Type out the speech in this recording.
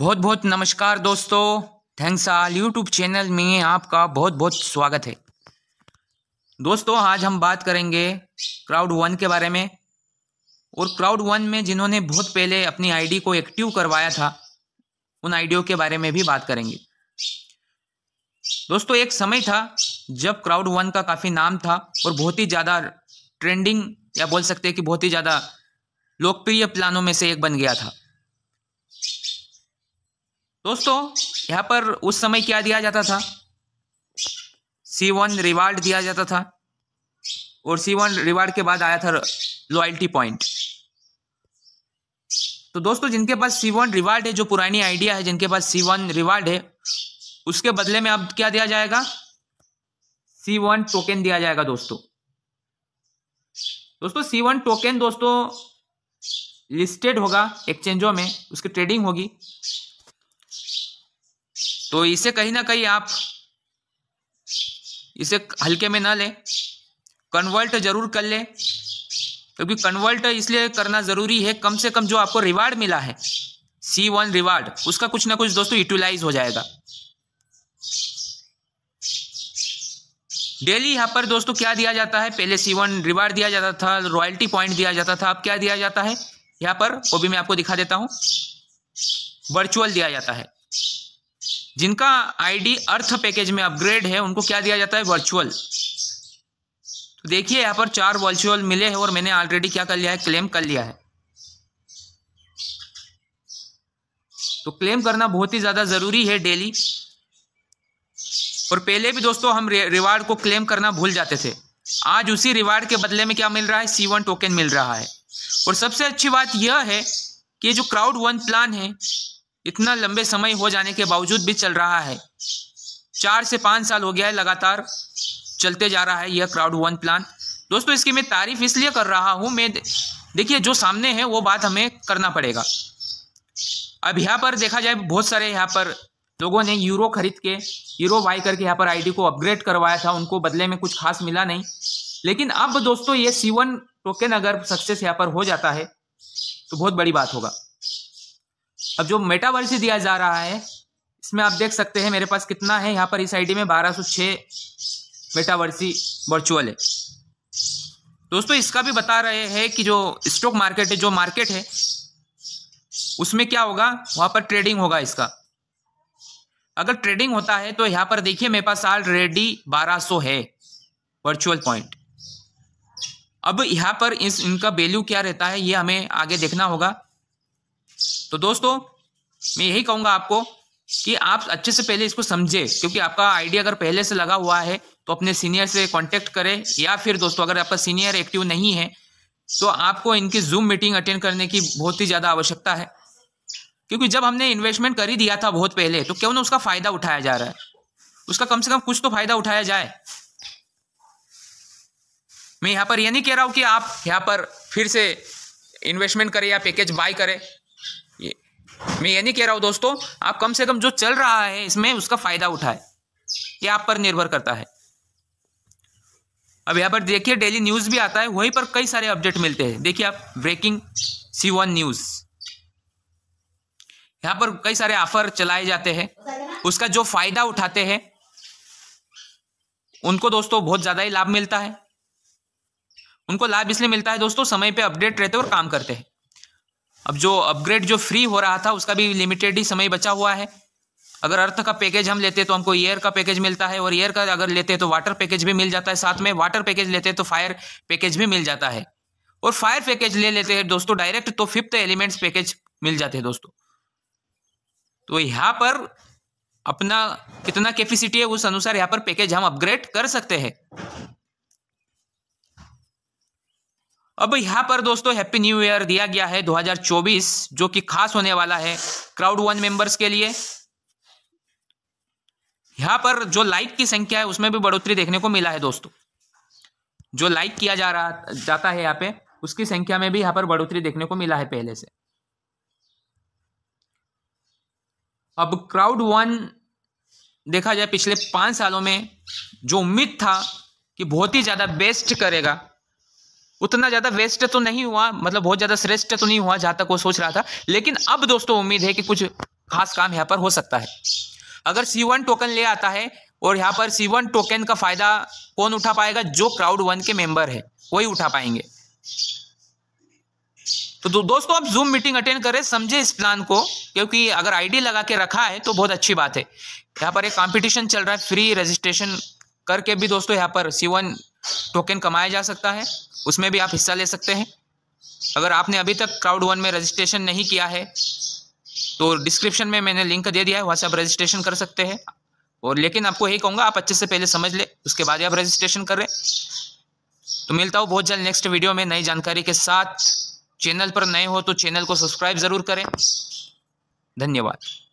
बहुत बहुत नमस्कार दोस्तों थैंक्स आल यूट्यूब चैनल में आपका बहुत बहुत स्वागत है दोस्तों आज हम बात करेंगे क्राउड वन के बारे में और क्राउड वन में जिन्होंने बहुत पहले अपनी आईडी को एक्टिव करवाया था उन आईडियो के बारे में भी बात करेंगे दोस्तों एक समय था जब क्राउड वन का काफ़ी नाम था और बहुत ही ज़्यादा ट्रेंडिंग या बोल सकते हैं कि बहुत ही ज़्यादा लोकप्रिय प्लानों में से एक बन गया था दोस्तों यहाँ पर उस समय क्या दिया जाता था सी वन रिवार्ड दिया जाता था और सी वन रिवार्ड के बाद आया था लॉयल्टी पॉइंट तो दोस्तों जिनके पास सी वन रिवार्ड है जो पुरानी आइडिया है जिनके पास सी वन रिवार्ड है उसके बदले में अब क्या दिया जाएगा सी वन टोकन दिया जाएगा दोस्तों दोस्तों सी वन टोकन दोस्तों लिस्टेड होगा एक्सचेंजों में उसकी ट्रेडिंग होगी तो इसे कहीं ना कहीं आप इसे हल्के में ना ले कन्वर्ट जरूर कर ले क्योंकि कन्वर्ट इसलिए करना ज़रूरी है कम से कम जो आपको रिवार्ड मिला है सी वन रिवार्ड उसका कुछ ना कुछ दोस्तों यूटिलाइज हो जाएगा डेली यहां पर दोस्तों क्या दिया जाता है पहले सी वन रिवार्ड दिया जाता था रॉयल्टी पॉइंट दिया जाता था अब क्या दिया जाता है यहां पर वो भी मैं आपको दिखा देता हूं वर्चुअल दिया जाता है जिनका आईडी अर्थ पैकेज में अपग्रेड है उनको क्या दिया जाता है वर्चुअल तो देखिए यहाँ पर चार वर्चुअल मिले हैं और मैंने ऑलरेडी क्या कर लिया है क्लेम कर लिया है तो क्लेम करना बहुत ही ज़्यादा ज़रूरी है डेली और पहले भी दोस्तों हम रिवार्ड को क्लेम करना भूल जाते थे आज उसी रिवार्ड के बदले में क्या मिल रहा है सी टोकन मिल रहा है और सबसे अच्छी बात यह है कि जो क्राउड वन प्लान है इतना लंबे समय हो जाने के बावजूद भी चल रहा है चार से पाँच साल हो गया है लगातार चलते जा रहा है यह क्राउड वन प्लान दोस्तों इसकी मैं तारीफ इसलिए कर रहा हूँ मैं देखिए जो सामने है वो बात हमें करना पड़ेगा अब यहाँ पर देखा जाए बहुत सारे यहाँ पर लोगों ने यूरो खरीद के यूरो बाई करके यहाँ पर आईडी को अपग्रेड करवाया था उनको बदले में कुछ खास मिला नहीं लेकिन अब दोस्तों ये सी वन टोकन अगर सक्सेस यहाँ पर हो जाता है तो बहुत बड़ी बात होगा अब जो मेटावर्स दिया जा रहा है इसमें आप देख सकते हैं मेरे पास कितना है यहाँ पर इस आईडी में 1206 मेटावर्सी वर्चुअल है दोस्तों इसका भी बता रहे हैं कि जो स्टॉक मार्केट है जो मार्केट है उसमें क्या होगा वहाँ पर ट्रेडिंग होगा इसका अगर ट्रेडिंग होता है तो यहाँ पर देखिए मेरे पास ऑलरेडी 1200 है वर्चुअल पॉइंट अब यहाँ पर इस इनका वैल्यू क्या रहता है ये हमें आगे देखना होगा तो दोस्तों मैं यही कहूंगा आपको कि आप अच्छे से पहले इसको समझे क्योंकि आपका आइडिया अगर पहले से लगा हुआ है तो अपने सीनियर से कांटेक्ट करें या फिर दोस्तों अगर आपका सीनियर एक्टिव नहीं है तो आपको इनकी जूम मीटिंग अटेंड करने की बहुत ही ज़्यादा आवश्यकता है क्योंकि जब हमने इन्वेस्टमेंट कर ही दिया था बहुत पहले तो क्यों ना उसका फ़ायदा उठाया जा रहा है उसका कम से कम कुछ तो फ़ायदा उठाया जाए मैं यहाँ पर यह नहीं कह रहा हूँ कि आप यहाँ पर फिर से इन्वेस्टमेंट करें या पैकेज बाय करें मैं ये नहीं कह रहा हूँ दोस्तों आप कम से कम जो चल रहा है इसमें उसका फायदा उठाए ये आप पर निर्भर करता है अब यहाँ पर देखिए डेली न्यूज़ भी आता है वहीं पर कई सारे अपडेट मिलते हैं देखिए आप ब्रेकिंग सी वन न्यूज़ यहाँ पर कई सारे ऑफर चलाए जाते हैं उसका जो फायदा उठाते हैं उनको दोस्तों बहुत ज़्यादा ही लाभ मिलता है उनको लाभ इसलिए मिलता है दोस्तों समय पे अपडेट रहते और काम करते हैं अब जो अपग्रेड जो फ्री हो रहा था उसका भी लिमिटेड ही समय बचा हुआ है अगर अर्थ का पैकेज हम लेते तो हमको ईयर का पैकेज मिलता है और ईयर का अगर लेते तो वाटर पैकेज भी मिल जाता है साथ में वाटर पैकेज लेते तो फायर पैकेज भी मिल जाता है और फायर पैकेज ले लेते हैं दोस्तों डायरेक्ट तो फिफ्थ एलिमेंट्स पैकेज मिल जाते हैं दोस्तों तो यहाँ पर अपना कितना कैपेसिटी है उस अनुसार यहाँ पर पैकेज हम अपग्रेड कर सकते हैं अब यहाँ पर दोस्तों हैप्पी न्यू ईयर दिया गया है 2024 जो कि खास होने वाला है क्राउड वन मेंबर्स के लिए यहाँ पर जो लाइक की संख्या है उसमें भी बढ़ोतरी देखने को मिला है दोस्तों जो लाइक किया जा रहा जाता है यहाँ पे उसकी संख्या में भी यहाँ पर बढ़ोतरी देखने को मिला है पहले से अब क्राउड वन देखा जाए पिछले पांच सालों में जो उम्मीद था कि बहुत ही ज़्यादा बेस्ट करेगा उतना ज़्यादा वेस्ट तो नहीं हुआ मतलब बहुत ज़्यादा श्रेष्ठ तो नहीं हुआ जहां तक वो सोच रहा था लेकिन अब दोस्तों उम्मीद है कि कुछ खास काम यहाँ पर हो सकता है अगर सी वन टोकन ले आता है और यहाँ पर सी वन टोकन का फायदा कौन उठा पाएगा जो क्राउड वन के मेंबर है वही उठा पाएंगे तो दो, दोस्तों आप जूम मीटिंग अटेंड करें समझे इस प्लान को क्योंकि अगर आईडी लगा के रखा है तो बहुत अच्छी बात है यहाँ पर एक कंपटीशन चल रहा है फ्री रजिस्ट्रेशन करके भी दोस्तों यहाँ पर सी वन टोकन कमाया जा सकता है उसमें भी आप हिस्सा ले सकते हैं अगर आपने अभी तक क्राउड वन में रजिस्ट्रेशन नहीं किया है तो डिस्क्रिप्शन में मैंने लिंक दे दिया है वहाँ से आप रजिस्ट्रेशन कर सकते हैं और लेकिन आपको यही कहूँगा आप अच्छे से पहले समझ ले उसके बाद ही आप रजिस्ट्रेशन करें तो मिलता हूँ बहुत जल्द नेक्स्ट वीडियो में नई जानकारी के साथ चैनल पर नए हो तो चैनल को सब्सक्राइब ज़रूर करें धन्यवाद